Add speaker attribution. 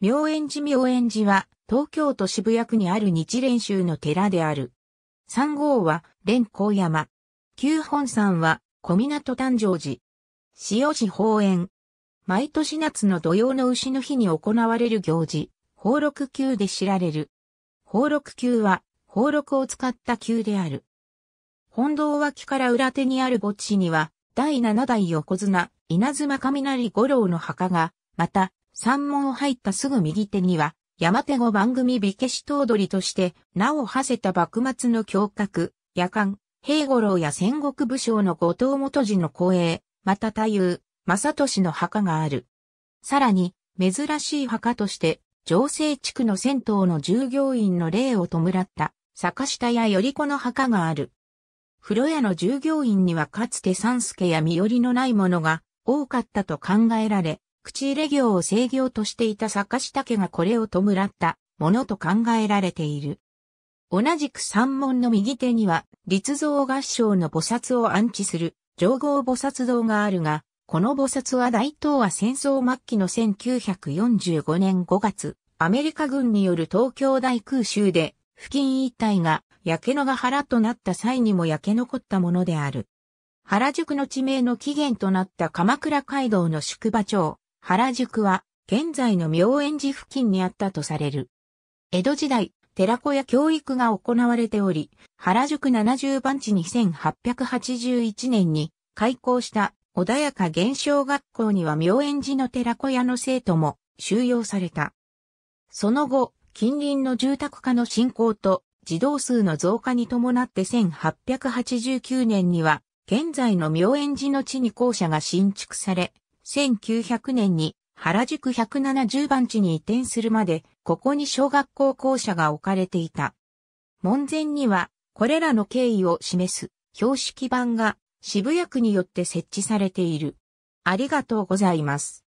Speaker 1: 明円寺明円寺は東京都渋谷区にある日蓮宗の寺である。三号は蓮光山。九本山は小港誕生寺。塩寺法園。毎年夏の土用の牛の日に行われる行事、宝禄宮で知られる。宝禄宮は宝禄を使った宮である。本堂脇から裏手にある墓地には、第七代横綱、稲妻雷五郎の墓が、また、山門を入ったすぐ右手には、山手後番組火消し頭取として名を馳せた幕末の侠客、夜間、平五郎や戦国武将の後藤元次の公営、また太夫、正俊の墓がある。さらに、珍しい墓として、城西地区の銭湯の従業員の霊を弔った、坂下や頼子の墓がある。風呂屋の従業員にはかつて三助や身寄りのない者が多かったと考えられ、口入れ業を制御としていた坂下家がこれを弔ったものと考えられている。同じく山門の右手には、立像合唱の菩薩を安置する上号菩薩像があるが、この菩薩は大東亜戦争末期の1945年5月、アメリカ軍による東京大空襲で、付近一帯が焼け野が原となった際にも焼け残ったものである。原宿の地名の起源となった鎌倉街道の宿場町、原宿は現在の明円寺付近にあったとされる。江戸時代、寺子や教育が行われており、原宿70番地に1 8 8 1年に開校した穏やか現象学校には明円寺の寺子屋の生徒も収容された。その後、近隣の住宅化の進行と児童数の増加に伴って1889年には現在の明円寺の地に校舎が新築され、1900年に原宿170番地に移転するまで、ここに小学校校舎が置かれていた。門前には、これらの経緯を示す標識板が渋谷区によって設置されている。ありがとうございます。